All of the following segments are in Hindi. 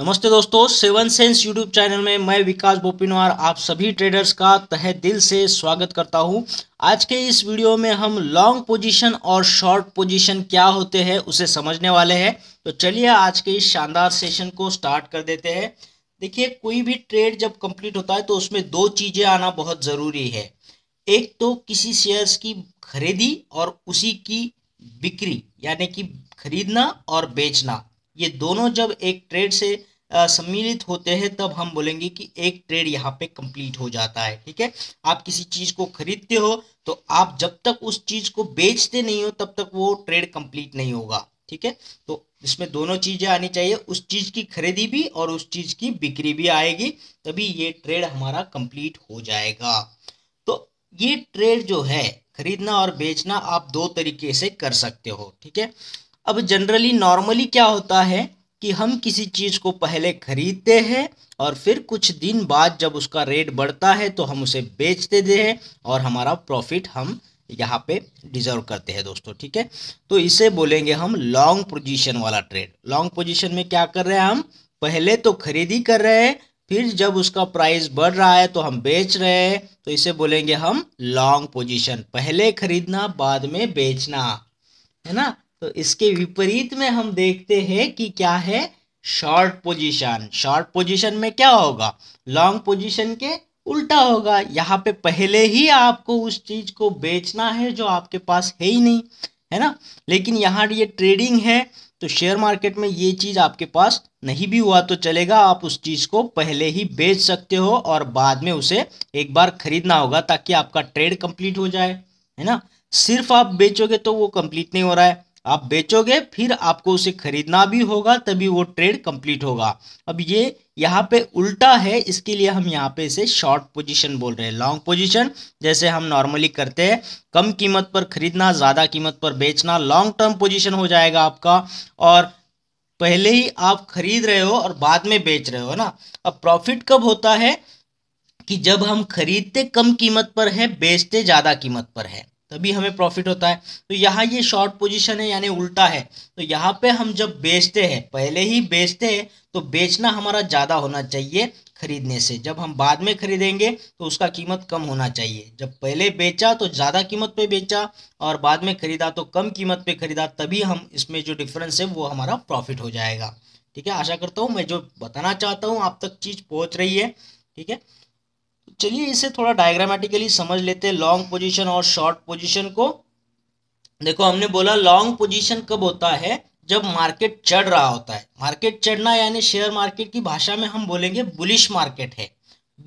नमस्ते दोस्तों सेवन सेंस यूट्यूब चैनल में मैं विकास बोपिनवार आप सभी ट्रेडर्स का तहे दिल से स्वागत करता हूं आज के इस वीडियो में हम लॉन्ग पोजीशन और शॉर्ट पोजीशन क्या होते हैं उसे समझने वाले हैं तो चलिए आज के इस शानदार सेशन को स्टार्ट कर देते हैं देखिए कोई भी ट्रेड जब कंप्लीट होता है तो उसमें दो चीज़ें आना बहुत ज़रूरी है एक तो किसी शेयर्स की खरीदी और उसी की बिक्री यानी कि खरीदना और बेचना ये दोनों जब एक ट्रेड से सम्मिलित होते हैं तब हम बोलेंगे कि एक ट्रेड यहाँ पे कंप्लीट हो जाता है ठीक है आप किसी चीज़ को खरीदते हो तो आप जब तक उस चीज़ को बेचते नहीं हो तब तक वो ट्रेड कंप्लीट नहीं होगा ठीक है तो इसमें दोनों चीज़ें आनी चाहिए उस चीज़ की खरीदी भी और उस चीज़ की बिक्री भी आएगी तभी ये ट्रेड हमारा कंप्लीट हो जाएगा तो ये ट्रेड जो है खरीदना और बेचना आप दो तरीके से कर सकते हो ठीक है अब जनरली नॉर्मली क्या होता है कि हम किसी चीज़ को पहले ख़रीदते हैं और फिर कुछ दिन बाद जब उसका रेट बढ़ता है तो हम उसे बेच देते हैं और हमारा प्रॉफिट हम यहाँ पे डिजर्व करते हैं दोस्तों ठीक है तो इसे बोलेंगे हम लॉन्ग पोजीशन वाला ट्रेड लॉन्ग पोजीशन में क्या कर रहे हैं हम पहले तो खरीदी कर रहे हैं फिर जब उसका प्राइस बढ़ रहा है तो हम बेच रहे हैं तो इसे बोलेंगे हम लॉन्ग पोजीशन पहले खरीदना बाद में बेचना है ना तो इसके विपरीत में हम देखते हैं कि क्या है शॉर्ट पोजीशन शॉर्ट पोजीशन में क्या होगा लॉन्ग पोजीशन के उल्टा होगा यहाँ पे पहले ही आपको उस चीज़ को बेचना है जो आपके पास है ही नहीं है ना लेकिन यहाँ ये ट्रेडिंग है तो शेयर मार्केट में ये चीज़ आपके पास नहीं भी हुआ तो चलेगा आप उस चीज़ को पहले ही बेच सकते हो और बाद में उसे एक बार खरीदना होगा ताकि आपका ट्रेड कंप्लीट हो जाए है ना सिर्फ आप बेचोगे तो वो कंप्लीट नहीं हो रहा है आप बेचोगे फिर आपको उसे खरीदना भी होगा तभी वो ट्रेड कंप्लीट होगा अब ये यहाँ पे उल्टा है इसके लिए हम यहाँ पे इसे शॉर्ट पोजीशन बोल रहे हैं लॉन्ग पोजीशन जैसे हम नॉर्मली करते हैं कम कीमत पर खरीदना ज़्यादा कीमत पर बेचना लॉन्ग टर्म पोजीशन हो जाएगा आपका और पहले ही आप खरीद रहे हो और बाद में बेच रहे हो ना अब प्रॉफिट कब होता है कि जब हम खरीदते कम कीमत पर है बेचते ज़्यादा कीमत पर है तभी हमें प्रॉफिट होता है तो यहाँ ये शॉर्ट पोजीशन है यानी उल्टा है तो यहाँ पे हम जब बेचते हैं पहले ही बेचते हैं तो बेचना हमारा ज़्यादा होना चाहिए खरीदने से जब हम बाद में खरीदेंगे तो उसका कीमत कम होना चाहिए जब पहले बेचा तो ज़्यादा कीमत पे बेचा और बाद में खरीदा तो कम कीमत पे खरीदा तभी हम इसमें जो डिफरेंस है वो हमारा प्रॉफिट हो जाएगा ठीक है आशा करता हूँ मैं जो बताना चाहता हूँ आप तक चीज़ पहुँच रही है ठीक है चलिए इसे थोड़ा डायग्रामेटिकली समझ लेते हैं लॉन्ग पोजीशन और शॉर्ट पोजीशन को देखो हमने बोला लॉन्ग पोजीशन कब होता है जब मार्केट चढ़ रहा होता है मार्केट चढ़ना यानी शेयर मार्केट की भाषा में हम बोलेंगे बुलिश मार्केट है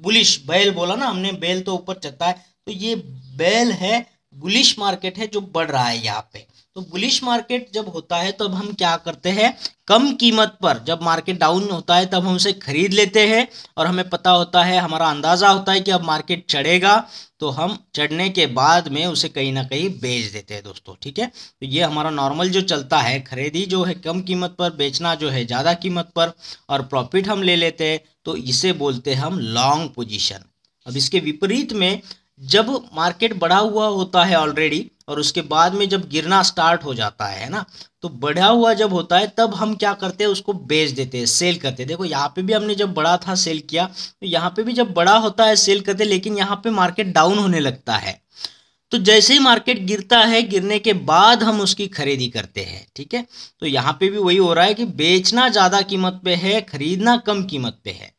बुलिश बैल बोला ना हमने बैल तो ऊपर चढ़ता है तो ये बैल है बुलिश मार्केट है जो बढ़ रहा है यहाँ पे तो बुलिश मार्केट जब होता है तब हम क्या करते हैं कम कीमत पर जब मार्केट डाउन होता है तब हम उसे खरीद लेते हैं और हमें पता होता है हमारा अंदाज़ा होता है कि अब मार्केट चढ़ेगा तो हम चढ़ने के बाद में उसे कहीं ना कहीं बेच देते हैं दोस्तों ठीक है तो ये हमारा नॉर्मल जो चलता है खरीदी जो है कम कीमत पर बेचना जो है ज़्यादा कीमत पर और प्रॉफिट हम ले लेते हैं तो इसे बोलते हैं हम लॉन्ग पोजिशन अब इसके विपरीत में जब मार्केट बढ़ा हुआ होता है ऑलरेडी और उसके बाद में जब गिरना स्टार्ट हो जाता है ना तो बढ़ा हुआ जब होता है तब हम क्या करते हैं उसको बेच देते हैं सेल करते हैं देखो यहाँ पे भी हमने जब बड़ा था सेल किया तो यहाँ पे भी जब बड़ा होता है सेल करते लेकिन यहाँ पे मार्केट डाउन होने लगता है तो जैसे ही मार्केट गिरता है गिरने के बाद हम उसकी खरीदी करते हैं ठीक है तो यहाँ पे भी वही हो रहा है कि बेचना ज़्यादा कीमत पे है खरीदना कम कीमत पे है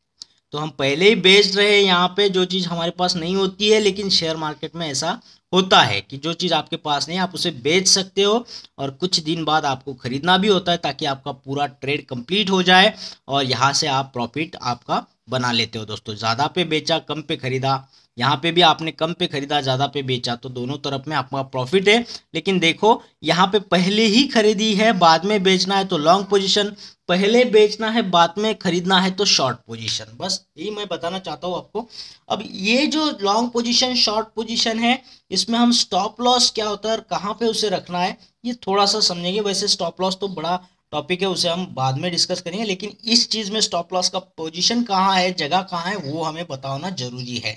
तो हम पहले ही बेच रहे हैं यहाँ पे जो चीज़ हमारे पास नहीं होती है लेकिन शेयर मार्केट में ऐसा होता है कि जो चीज़ आपके पास नहीं आप उसे बेच सकते हो और कुछ दिन बाद आपको ख़रीदना भी होता है ताकि आपका पूरा ट्रेड कंप्लीट हो जाए और यहाँ से आप प्रॉफिट आपका बना लेते हो दोस्तों ज़्यादा पे बेचा कम पे खरीदा यहाँ पे भी आपने कम पे खरीदा ज़्यादा पे बेचा तो दोनों तरफ में आपका प्रॉफिट है लेकिन देखो यहाँ पे पहले ही खरीदी है बाद में बेचना है तो लॉन्ग पोजीशन पहले बेचना है बाद में खरीदना है तो शॉर्ट पोजीशन बस यही मैं बताना चाहता हूँ आपको अब ये जो लॉन्ग पोजिशन शॉर्ट पोजिशन है इसमें हम स्टॉप लॉस क्या होता है और कहाँ पे उसे रखना है ये थोड़ा सा समझेंगे वैसे स्टॉप लॉस तो बड़ा टॉपिक है उसे हम बाद में डिस्कस करेंगे लेकिन इस चीज़ में स्टॉप लॉस का पोजीशन कहाँ है जगह कहाँ है वो हमें बताना जरूरी है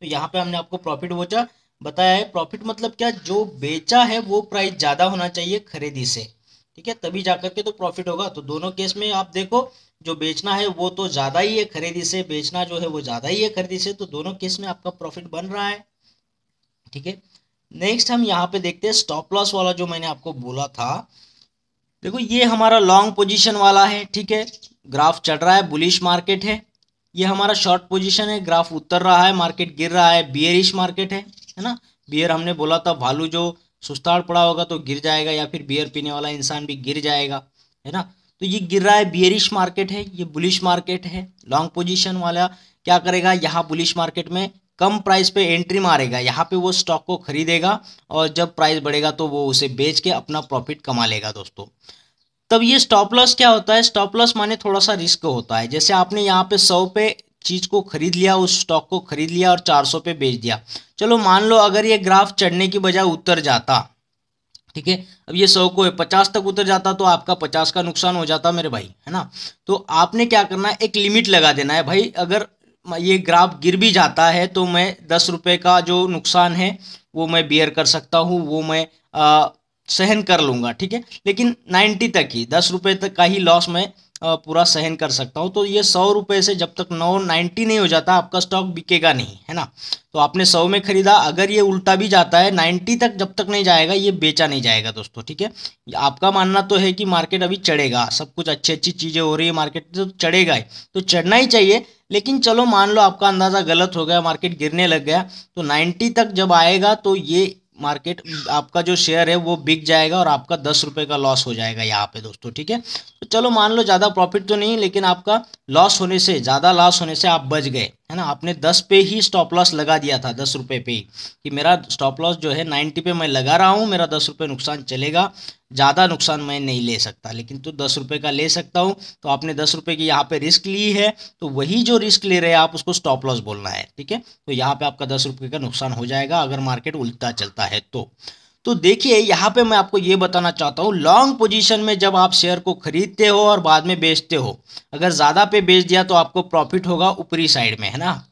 तो यहाँ पे हमने आपको प्रॉफिट वोचा बताया है प्रॉफिट मतलब क्या जो बेचा है वो प्राइस ज़्यादा होना चाहिए खरीदी से ठीक है तभी जाकर के तो प्रॉफिट होगा तो दोनों केस में आप देखो जो बेचना है वो तो ज़्यादा ही है खरीदी से बेचना जो है वो ज़्यादा ही है खरीदी से तो दोनों केस में आपका प्रॉफिट बन रहा है ठीक है नेक्स्ट हम यहाँ पे देखते हैं स्टॉप लॉस वाला जो मैंने आपको बोला था देखो ये हमारा लॉन्ग पोजीशन वाला है ठीक है ग्राफ चढ़ रहा है बुलिश मार्केट है ये हमारा शॉर्ट पोजीशन है ग्राफ उतर रहा है मार्केट गिर रहा है बियरिश मार्केट है है ना बियर हमने बोला था भालू जो सुस्ताड़ पड़ा होगा तो गिर जाएगा या फिर बियर पीने वाला इंसान भी गिर जाएगा है ना तो ये गिर रहा है बियरिश मार्केट है ये बुलिश मार्केट है लॉन्ग पोजिशन वाला क्या करेगा यहाँ बुलिश मार्केट में कम प्राइस पे एंट्री मारेगा यहाँ पे वो स्टॉक को खरीदेगा और जब प्राइस बढ़ेगा तो वो उसे बेच के अपना प्रॉफिट कमा लेगा दोस्तों तब ये स्टॉप लॉस क्या होता है स्टॉप लॉस माने थोड़ा सा रिस्क होता है जैसे आपने यहाँ पे सौ पे चीज़ को खरीद लिया उस स्टॉक को खरीद लिया और सौ पे बेच दिया चलो मान लो अगर ये ग्राफ चढ़ने की बजाय उतर जाता ठीक है अब ये सौ को पचास तक उतर जाता तो आपका पचास का नुकसान हो जाता मेरे भाई है ना तो आपने क्या करना है एक लिमिट लगा देना है भाई अगर ये ग्राफ गिर भी जाता है तो मैं दस रुपये का जो नुकसान है वो मैं बियर कर सकता हूँ वो मैं आ, सहन कर लूँगा ठीक है लेकिन नाइन्टी तक ही दस रुपये तक का ही लॉस मैं पूरा सहन कर सकता हूँ तो ये सौ रुपये से जब तक नौ नाइन्टी नहीं हो जाता आपका स्टॉक बिकेगा नहीं है ना तो आपने सौ में ख़रीदा अगर ये उल्टा भी जाता है नाइन्टी तक जब तक नहीं जाएगा ये बेचा नहीं जाएगा दोस्तों ठीक है आपका मानना तो है कि मार्केट अभी चढ़ेगा सब कुछ अच्छी अच्छी चीज़ें हो रही है मार्केट तो चढ़ेगा ही तो चढ़ना ही चाहिए लेकिन चलो मान लो आपका अंदाज़ा गलत हो गया मार्केट गिरने लग गया तो नाइन्टी तक जब आएगा तो ये मार्केट आपका जो शेयर है वो बिक जाएगा और आपका दस रुपये का लॉस हो जाएगा यहाँ पे दोस्तों ठीक है तो चलो मान लो ज़्यादा प्रॉफिट तो नहीं लेकिन आपका लॉस होने से ज़्यादा लॉस होने से आप बच गए है ना आपने दस पे ही स्टॉप लॉस लगा दिया था दस रुपये पे ही कि मेरा स्टॉप लॉस जो है नाइन्टी पे मैं लगा रहा हूँ मेरा दस रुपये नुकसान चलेगा ज़्यादा नुकसान मैं नहीं ले सकता लेकिन तो दस रुपये का ले सकता हूँ तो आपने दस रुपये की यहाँ पे रिस्क ली है तो वही जो रिस्क ले रहे हैं आप उसको स्टॉप लॉस बोलना है ठीक है तो यहाँ पे आपका दस रुपये का नुकसान हो जाएगा अगर मार्केट उल्टा चलता है तो तो देखिए यहाँ पे मैं आपको ये बताना चाहता हूँ लॉन्ग पोजीशन में जब आप शेयर को खरीदते हो और बाद में बेचते हो अगर ज़्यादा पे बेच दिया तो आपको प्रॉफिट होगा ऊपरी साइड में है ना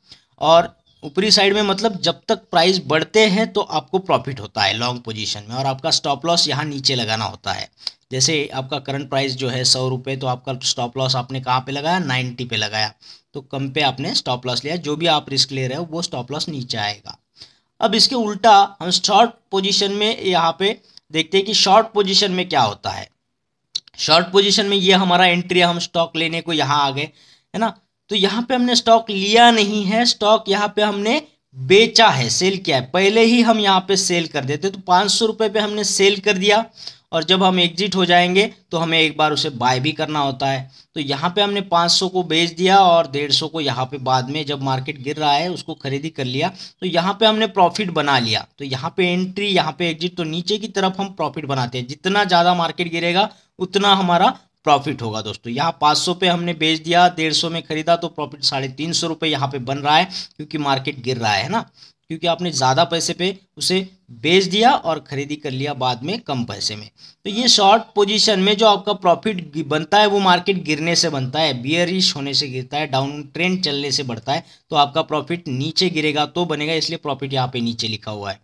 और ऊपरी साइड में मतलब जब तक प्राइस बढ़ते हैं तो आपको प्रॉफिट होता है लॉन्ग पोजीशन में और आपका स्टॉप लॉस यहाँ नीचे लगाना होता है जैसे आपका करंट प्राइस जो है सौ रुपये तो आपका स्टॉप लॉस आपने कहाँ पे लगाया नाइन्टी पे लगाया तो कम पे आपने स्टॉप लॉस लिया जो भी आप रिस्क ले रहे हो वो स्टॉप लॉस नीचे आएगा अब इसके उल्टा हम शॉर्ट पोजिशन में यहाँ पर देखते हैं कि शॉर्ट पोजिशन में क्या होता है शॉर्ट पोजिशन में ये हमारा एंट्री है हम स्टॉक लेने को यहाँ आ गए है ना तो यहाँ पे हमने स्टॉक लिया नहीं है स्टॉक यहाँ पे हमने बेचा है सेल किया है पहले ही हम यहाँ पे सेल कर देते तो पाँच सौ रुपये पे हमने सेल कर दिया और जब हम एग्जिट हो जाएंगे तो हमें एक बार उसे बाय भी करना होता है तो यहाँ पे हमने 500 को बेच दिया और 150 को यहाँ पे बाद में जब मार्केट गिर रहा है उसको खरीदी कर लिया तो यहाँ पे हमने प्रॉफिट बना लिया तो यहाँ पे एंट्री यहाँ पे एग्जिट तो नीचे की तरफ हम प्रॉफिट बनाते हैं जितना ज़्यादा मार्केट गिरेगा उतना हमारा प्रॉफिट होगा दोस्तों यहाँ पाँच सौ पे हमने बेच दिया डेढ़ सौ में खरीदा तो प्रॉफिट साढ़े तीन सौ रुपये यहाँ पे बन रहा है क्योंकि मार्केट गिर रहा है ना क्योंकि आपने ज़्यादा पैसे पे उसे बेच दिया और ख़रीदी कर लिया बाद में कम पैसे में तो ये शॉर्ट पोजीशन में जो आपका प्रॉफिट बनता है वो मार्केट गिरने से बनता है बियरिश होने से गिरता है डाउन ट्रेंड चलने से बढ़ता है तो आपका प्रॉफिट नीचे गिरेगा तो बनेगा इसलिए प्रॉफिट यहाँ पे नीचे लिखा हुआ है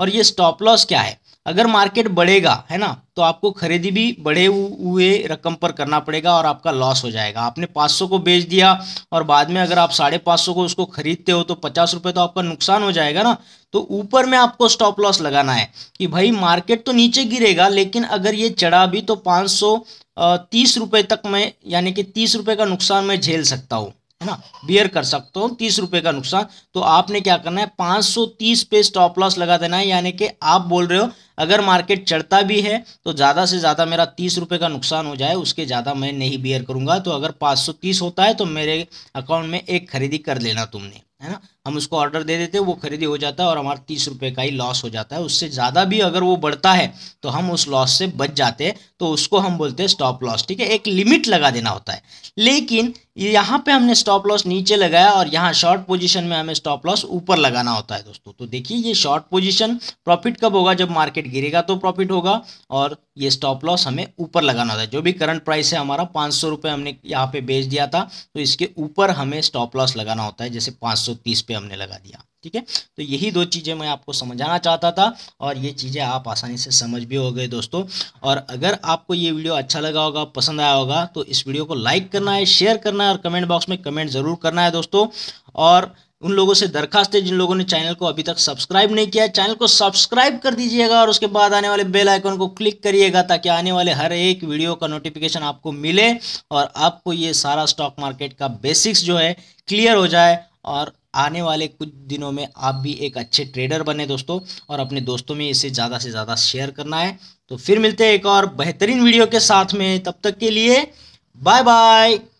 और ये स्टॉप लॉस क्या है अगर मार्केट बढ़ेगा है ना तो आपको खरीदी भी बढ़े हुए रकम पर करना पड़ेगा और आपका लॉस हो जाएगा आपने 500 को बेच दिया और बाद में अगर आप साढ़े पाँच को उसको खरीदते हो तो पचास रुपये तो आपका नुकसान हो जाएगा ना तो ऊपर में आपको स्टॉप लॉस लगाना है कि भाई मार्केट तो नीचे गिरेगा लेकिन अगर ये चढ़ा भी तो पाँच सौ तीस रुपये तक मैं यानी कि तीस रुपये का नुकसान मैं झेल सकता हूँ है ना बियर कर सकते हो तीस रुपए का नुकसान तो आपने क्या करना है पाँच सौ तीस पे स्टॉप लॉस लगा देना है यानी कि आप बोल रहे हो अगर मार्केट चढ़ता भी है तो ज़्यादा से ज़्यादा मेरा तीस रुपए का नुकसान हो जाए उसके ज़्यादा मैं नहीं बियर करूंगा तो अगर पाँच होता है तो मेरे अकाउंट में एक खरीदी कर लेना तुमने है ना हम उसको ऑर्डर दे देते वो खरीदी हो जाता है और हमारा तीस रुपये का ही लॉस हो जाता है उससे ज़्यादा भी अगर वो बढ़ता है तो हम उस लॉस से बच जाते हैं तो उसको हम बोलते हैं स्टॉप लॉस ठीक है एक लिमिट लगा देना होता है लेकिन यहाँ पे हमने स्टॉप लॉस नीचे लगाया और यहाँ शॉर्ट पोजिशन में हमें स्टॉप लॉस ऊपर लगाना होता है दोस्तों तो देखिए ये शॉर्ट पोजिशन प्रॉफिट कब होगा जब मार्केट गिरेगा तो प्रॉफिट होगा और ये स्टॉप लॉस हमें ऊपर लगाना था जो भी करंट प्राइस है हमारा पाँच सौ रुपये हमने यहाँ पे बेच दिया था तो इसके ऊपर हमें स्टॉप लॉस लगाना होता है जैसे पाँच सौ तीस पे हमने लगा दिया ठीक है तो यही दो चीज़ें मैं आपको समझाना चाहता था और ये चीज़ें आप आसानी से समझ भी हो गए दोस्तों और अगर आपको ये वीडियो अच्छा लगा होगा पसंद आया होगा तो इस वीडियो को लाइक करना है शेयर करना है और कमेंट बॉक्स में कमेंट ज़रूर करना है दोस्तों और उन लोगों से दरखास्त है जिन लोगों ने चैनल को अभी तक सब्सक्राइब नहीं किया है चैनल को सब्सक्राइब कर दीजिएगा और उसके बाद आने वाले बेल आइकन को क्लिक करिएगा ताकि आने वाले हर एक वीडियो का नोटिफिकेशन आपको मिले और आपको ये सारा स्टॉक मार्केट का बेसिक्स जो है क्लियर हो जाए और आने वाले कुछ दिनों में आप भी एक अच्छे ट्रेडर बने दोस्तों और अपने दोस्तों में इसे ज़्यादा से ज़्यादा शेयर करना है तो फिर मिलते हैं एक और बेहतरीन वीडियो के साथ में तब तक के लिए बाय बाय